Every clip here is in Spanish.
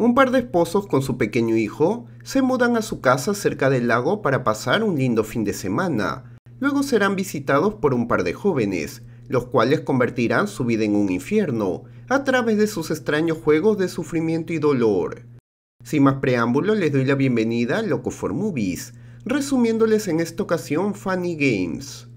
Un par de esposos con su pequeño hijo se mudan a su casa cerca del lago para pasar un lindo fin de semana. Luego serán visitados por un par de jóvenes, los cuales convertirán su vida en un infierno, a través de sus extraños juegos de sufrimiento y dolor. Sin más preámbulo, les doy la bienvenida a Loco for Movies, resumiéndoles en esta ocasión Funny Games.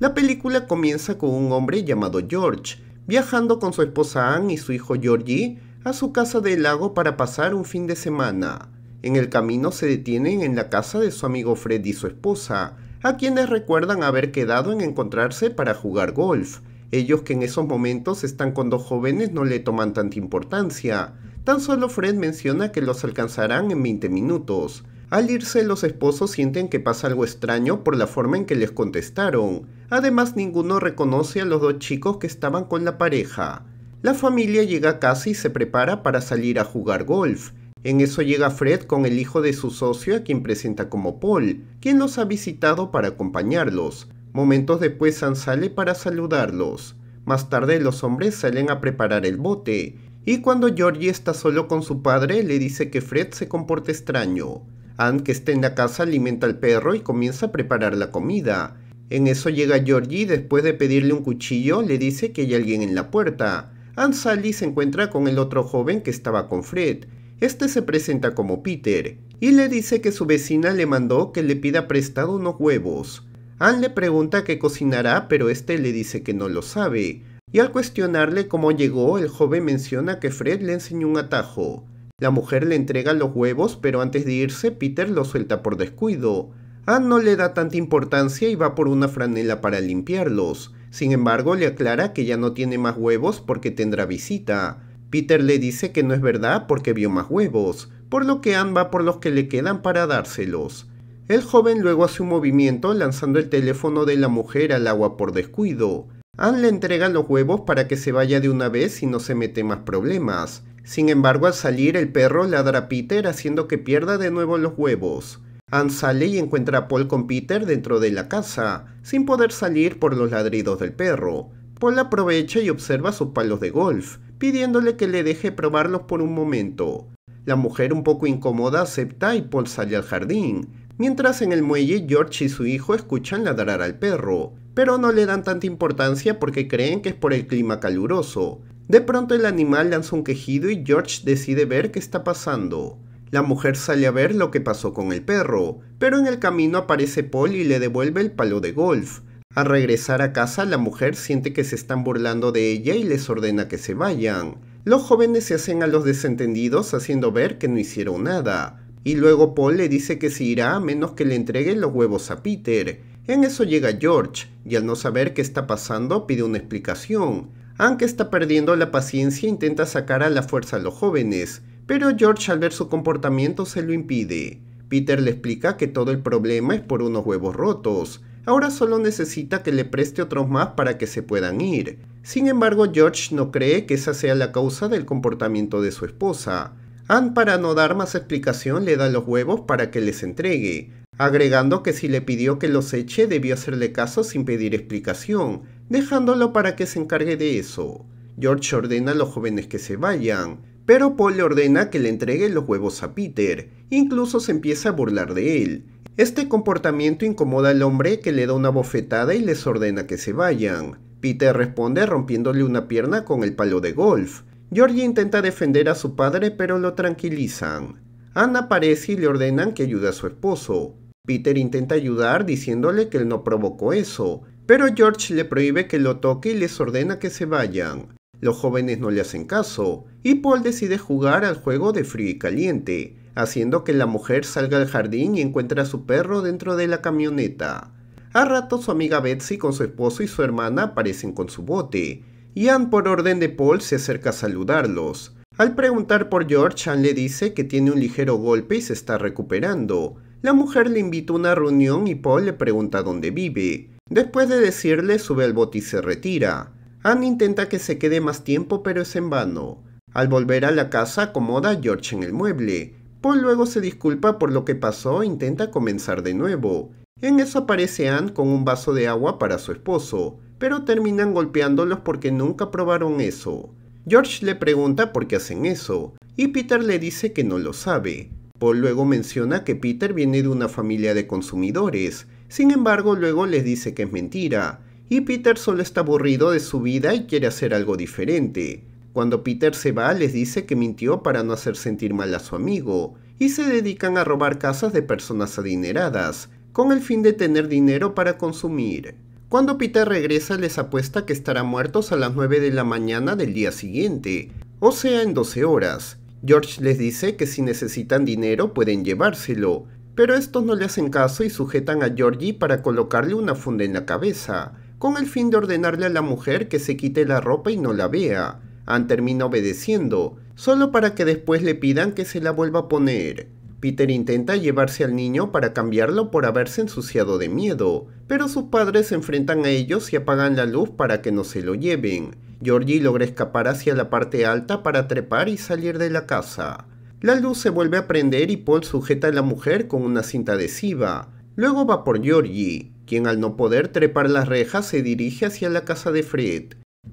La película comienza con un hombre llamado George, viajando con su esposa Anne y su hijo Georgie a su casa del lago para pasar un fin de semana. En el camino se detienen en la casa de su amigo Fred y su esposa, a quienes recuerdan haber quedado en encontrarse para jugar golf. Ellos que en esos momentos están con dos jóvenes no le toman tanta importancia. Tan solo Fred menciona que los alcanzarán en 20 minutos. Al irse los esposos sienten que pasa algo extraño por la forma en que les contestaron. Además ninguno reconoce a los dos chicos que estaban con la pareja. La familia llega a casa y se prepara para salir a jugar golf. En eso llega Fred con el hijo de su socio a quien presenta como Paul, quien los ha visitado para acompañarlos. Momentos después San sale para saludarlos. Más tarde los hombres salen a preparar el bote, y cuando Georgie está solo con su padre le dice que Fred se comporta extraño. Ann que está en la casa alimenta al perro y comienza a preparar la comida. En eso llega Georgie y después de pedirle un cuchillo le dice que hay alguien en la puerta. Sally se encuentra con el otro joven que estaba con Fred. Este se presenta como Peter y le dice que su vecina le mandó que le pida prestado unos huevos. Ann le pregunta qué cocinará, pero este le dice que no lo sabe. Y al cuestionarle cómo llegó, el joven menciona que Fred le enseñó un atajo. La mujer le entrega los huevos, pero antes de irse, Peter los suelta por descuido. Ann no le da tanta importancia y va por una franela para limpiarlos. Sin embargo, le aclara que ya no tiene más huevos porque tendrá visita. Peter le dice que no es verdad porque vio más huevos, por lo que Anne va por los que le quedan para dárselos. El joven luego hace un movimiento lanzando el teléfono de la mujer al agua por descuido. Anne le entrega los huevos para que se vaya de una vez y no se mete más problemas. Sin embargo, al salir el perro ladra a Peter haciendo que pierda de nuevo los huevos. Anne sale y encuentra a Paul con Peter dentro de la casa, sin poder salir por los ladridos del perro. Paul aprovecha y observa sus palos de golf, pidiéndole que le deje probarlos por un momento. La mujer un poco incómoda acepta y Paul sale al jardín, mientras en el muelle George y su hijo escuchan ladrar al perro, pero no le dan tanta importancia porque creen que es por el clima caluroso. De pronto el animal lanza un quejido y George decide ver qué está pasando. La mujer sale a ver lo que pasó con el perro, pero en el camino aparece Paul y le devuelve el palo de golf. Al regresar a casa, la mujer siente que se están burlando de ella y les ordena que se vayan. Los jóvenes se hacen a los desentendidos haciendo ver que no hicieron nada. Y luego Paul le dice que se irá a menos que le entreguen los huevos a Peter. En eso llega George, y al no saber qué está pasando pide una explicación. Aunque está perdiendo la paciencia intenta sacar a la fuerza a los jóvenes, pero George al ver su comportamiento se lo impide. Peter le explica que todo el problema es por unos huevos rotos, ahora solo necesita que le preste otros más para que se puedan ir. Sin embargo, George no cree que esa sea la causa del comportamiento de su esposa. Anne, para no dar más explicación, le da los huevos para que les entregue, agregando que si le pidió que los eche debió hacerle caso sin pedir explicación, dejándolo para que se encargue de eso. George ordena a los jóvenes que se vayan, pero Paul le ordena que le entregue los huevos a Peter, incluso se empieza a burlar de él. Este comportamiento incomoda al hombre que le da una bofetada y les ordena que se vayan. Peter responde rompiéndole una pierna con el palo de golf. Georgie intenta defender a su padre pero lo tranquilizan. Anna aparece y le ordenan que ayude a su esposo. Peter intenta ayudar diciéndole que él no provocó eso, pero George le prohíbe que lo toque y les ordena que se vayan. Los jóvenes no le hacen caso, y Paul decide jugar al juego de frío y caliente, haciendo que la mujer salga al jardín y encuentre a su perro dentro de la camioneta. A rato su amiga Betsy con su esposo y su hermana aparecen con su bote, y Ann por orden de Paul se acerca a saludarlos. Al preguntar por George, Ann le dice que tiene un ligero golpe y se está recuperando. La mujer le invita a una reunión y Paul le pregunta dónde vive. Después de decirle sube al bote y se retira. Anne intenta que se quede más tiempo pero es en vano. Al volver a la casa acomoda a George en el mueble. Paul luego se disculpa por lo que pasó e intenta comenzar de nuevo. En eso aparece Anne con un vaso de agua para su esposo, pero terminan golpeándolos porque nunca probaron eso. George le pregunta por qué hacen eso, y Peter le dice que no lo sabe. Paul luego menciona que Peter viene de una familia de consumidores, sin embargo luego les dice que es mentira, y Peter solo está aburrido de su vida y quiere hacer algo diferente. Cuando Peter se va, les dice que mintió para no hacer sentir mal a su amigo, y se dedican a robar casas de personas adineradas, con el fin de tener dinero para consumir. Cuando Peter regresa les apuesta que estarán muertos a las 9 de la mañana del día siguiente, o sea en 12 horas. George les dice que si necesitan dinero pueden llevárselo, pero estos no le hacen caso y sujetan a Georgie para colocarle una funda en la cabeza, con el fin de ordenarle a la mujer que se quite la ropa y no la vea. Anne termina obedeciendo, solo para que después le pidan que se la vuelva a poner. Peter intenta llevarse al niño para cambiarlo por haberse ensuciado de miedo, pero sus padres se enfrentan a ellos y apagan la luz para que no se lo lleven. Georgie logra escapar hacia la parte alta para trepar y salir de la casa. La luz se vuelve a prender y Paul sujeta a la mujer con una cinta adhesiva. Luego va por Georgie quien al no poder trepar las rejas se dirige hacia la casa de Fred.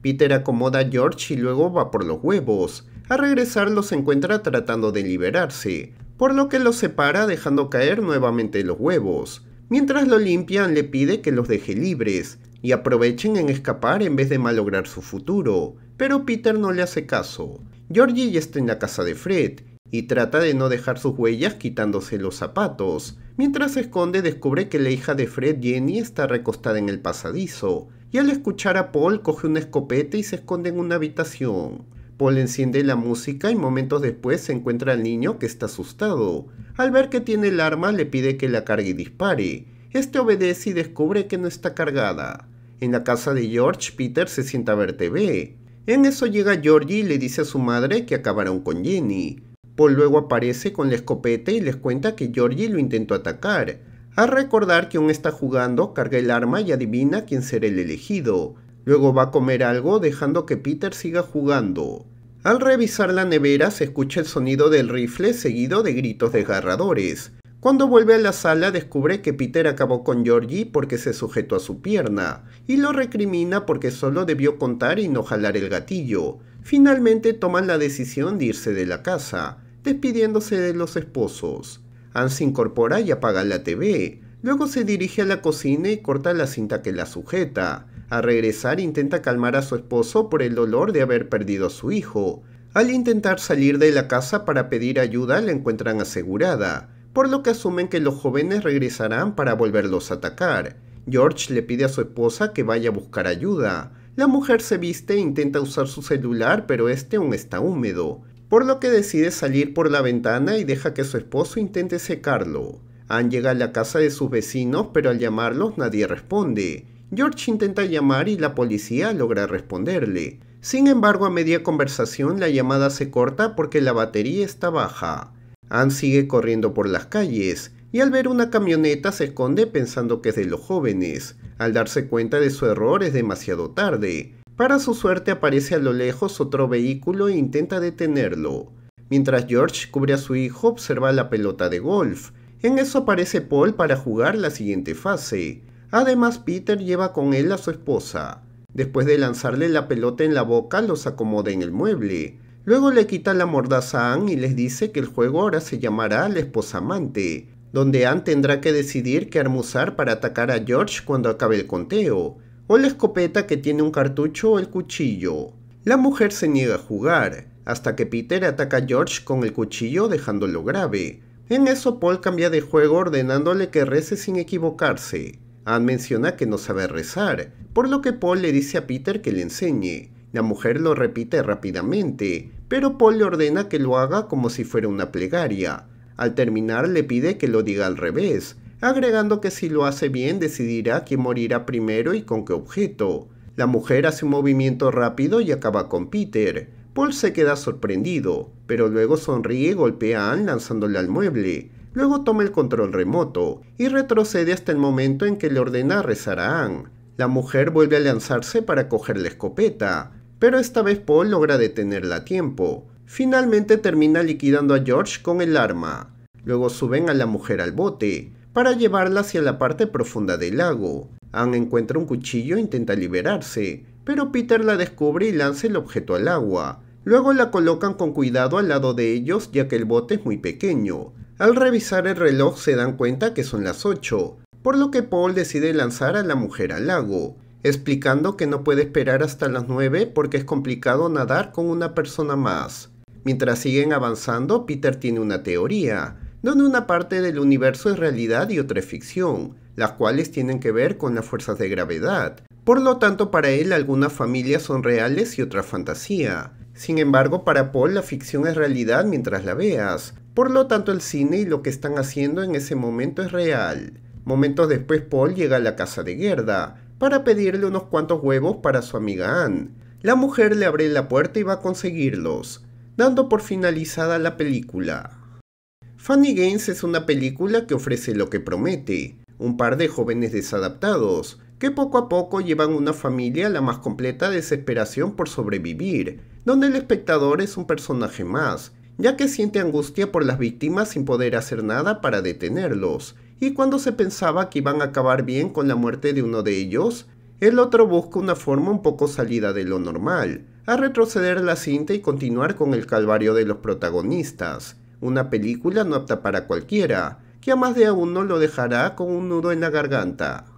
Peter acomoda a George y luego va por los huevos. Al regresar los encuentra tratando de liberarse, por lo que los separa dejando caer nuevamente los huevos. Mientras lo limpian le pide que los deje libres y aprovechen en escapar en vez de malograr su futuro, pero Peter no le hace caso. Georgie ya está en la casa de Fred y trata de no dejar sus huellas quitándose los zapatos, Mientras se esconde, descubre que la hija de Fred, Jenny, está recostada en el pasadizo. Y al escuchar a Paul, coge una escopeta y se esconde en una habitación. Paul enciende la música y momentos después se encuentra al niño que está asustado. Al ver que tiene el arma, le pide que la cargue y dispare. Este obedece y descubre que no está cargada. En la casa de George, Peter se sienta a ver TV. En eso llega Georgie y le dice a su madre que acabaron con Jenny. Paul luego aparece con la escopeta y les cuenta que Georgie lo intentó atacar. Al recordar que aún está jugando, carga el arma y adivina quién será el elegido. Luego va a comer algo dejando que Peter siga jugando. Al revisar la nevera se escucha el sonido del rifle seguido de gritos desgarradores. Cuando vuelve a la sala descubre que Peter acabó con Georgie porque se sujetó a su pierna y lo recrimina porque solo debió contar y no jalar el gatillo. Finalmente toman la decisión de irse de la casa despidiéndose de los esposos. Anne se incorpora y apaga la TV. Luego se dirige a la cocina y corta la cinta que la sujeta. Al regresar intenta calmar a su esposo por el dolor de haber perdido a su hijo. Al intentar salir de la casa para pedir ayuda la encuentran asegurada, por lo que asumen que los jóvenes regresarán para volverlos a atacar. George le pide a su esposa que vaya a buscar ayuda. La mujer se viste e intenta usar su celular, pero este aún está húmedo por lo que decide salir por la ventana y deja que su esposo intente secarlo. Ann llega a la casa de sus vecinos, pero al llamarlos nadie responde. George intenta llamar y la policía logra responderle. Sin embargo, a media conversación la llamada se corta porque la batería está baja. Ann sigue corriendo por las calles y al ver una camioneta se esconde pensando que es de los jóvenes. Al darse cuenta de su error es demasiado tarde. Para su suerte aparece a lo lejos otro vehículo e intenta detenerlo. Mientras George cubre a su hijo, observa la pelota de golf. En eso aparece Paul para jugar la siguiente fase. Además, Peter lleva con él a su esposa. Después de lanzarle la pelota en la boca, los acomoda en el mueble. Luego le quita la mordaza a Anne y les dice que el juego ahora se llamará La esposa amante, donde Anne tendrá que decidir qué armuzar para atacar a George cuando acabe el conteo o la escopeta que tiene un cartucho o el cuchillo. La mujer se niega a jugar, hasta que Peter ataca a George con el cuchillo dejándolo grave. En eso Paul cambia de juego ordenándole que rece sin equivocarse. Ann menciona que no sabe rezar, por lo que Paul le dice a Peter que le enseñe. La mujer lo repite rápidamente, pero Paul le ordena que lo haga como si fuera una plegaria. Al terminar le pide que lo diga al revés, agregando que si lo hace bien decidirá quién morirá primero y con qué objeto. La mujer hace un movimiento rápido y acaba con Peter. Paul se queda sorprendido, pero luego sonríe y golpea a Ann lanzándole al mueble. Luego toma el control remoto y retrocede hasta el momento en que le ordena rezar a Ann. La mujer vuelve a lanzarse para coger la escopeta, pero esta vez Paul logra detenerla a tiempo. Finalmente termina liquidando a George con el arma. Luego suben a la mujer al bote, para llevarla hacia la parte profunda del lago. Anne encuentra un cuchillo e intenta liberarse, pero Peter la descubre y lanza el objeto al agua. Luego la colocan con cuidado al lado de ellos ya que el bote es muy pequeño. Al revisar el reloj se dan cuenta que son las 8, por lo que Paul decide lanzar a la mujer al lago, explicando que no puede esperar hasta las 9 porque es complicado nadar con una persona más. Mientras siguen avanzando, Peter tiene una teoría, donde una parte del universo es realidad y otra es ficción, las cuales tienen que ver con las fuerzas de gravedad. Por lo tanto, para él algunas familias son reales y otras fantasía. Sin embargo, para Paul la ficción es realidad mientras la veas. Por lo tanto, el cine y lo que están haciendo en ese momento es real. Momentos después, Paul llega a la casa de Gerda para pedirle unos cuantos huevos para su amiga Ann, La mujer le abre la puerta y va a conseguirlos, dando por finalizada la película. Fanny Games es una película que ofrece lo que promete, un par de jóvenes desadaptados, que poco a poco llevan una familia a la más completa desesperación por sobrevivir, donde el espectador es un personaje más, ya que siente angustia por las víctimas sin poder hacer nada para detenerlos, y cuando se pensaba que iban a acabar bien con la muerte de uno de ellos, el otro busca una forma un poco salida de lo normal, a retroceder la cinta y continuar con el calvario de los protagonistas, una película no apta para cualquiera, que a más de uno lo dejará con un nudo en la garganta.